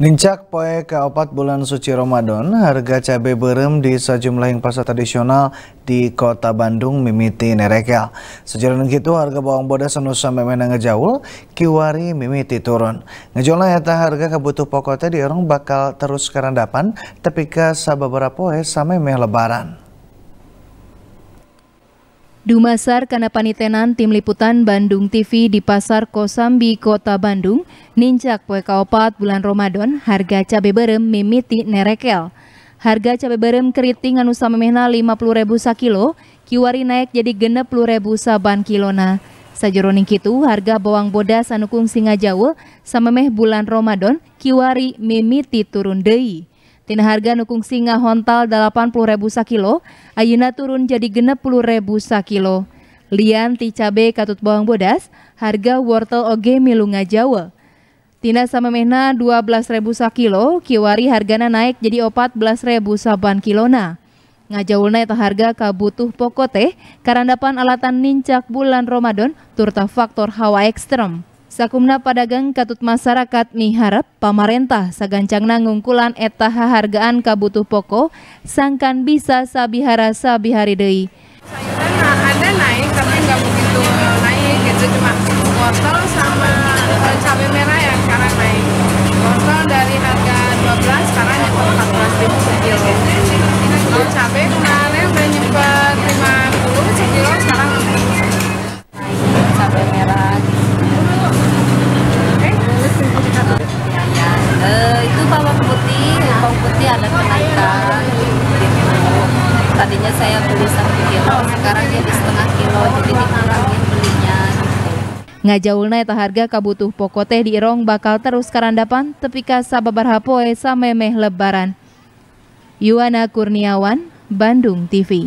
Nincak poe opat bulan suci Ramadan, harga cabai berem di sejumlah pasar tradisional di kota Bandung mimiti nerekel. Sejalan dengan itu harga bawang bodas senusa memang ngejaul, kiwari mimiti turun. Ngejola yata harga kebutuh pokoknya di orang bakal terus kerendapan, tapi ke berapa poe sampai meh lebaran. Dumasar karena panitenan Tim Liputan Bandung TV di Pasar Kosambi, Kota Bandung, nincak poe kaopat bulan Ramadan, harga cabe berem mimiti nerekel. Harga cabe berem keriting anu samemehna 50.000 sakilo, kiwari naik jadi genep 60.000 saban kilona. Sajeroning kitu harga bawang bodas anu kung singa Jawa samemeh bulan Ramadan kiwari mimiti turun deui. Tina harga nukung singa hontal 80.000 sakilo, ayuna turun jadi 60.000 sakilo. Lian ti cabe katut bawang bodas, harga wortel oge milunga Jawa. Tina sama mehna 12.000 sakilo, kiwari hargana naik jadi ribu saban kilona. Ngajawulna eta harga kabutuh pokote teh, karandapan alatan nincak bulan Ramadan, turta faktor hawa ekstrem. Sakumna Padagang Katut Masyarakat miharap pamarentah sagancang nangungkulan etah hargaan kabutuh pokok sangkan bisa sabihara sabihari deui. pasti ada kenaikan tadinya saya beli satu kilo sekarang jadi setengah kilo jadi dikurangin belinya nggak Ngajaulna eta harga kabutuh pokok teh di Irong bakal terus karandapan tepika sababar hapoe samemeh lebaran. Yuana Kurniawan, Bandung TV.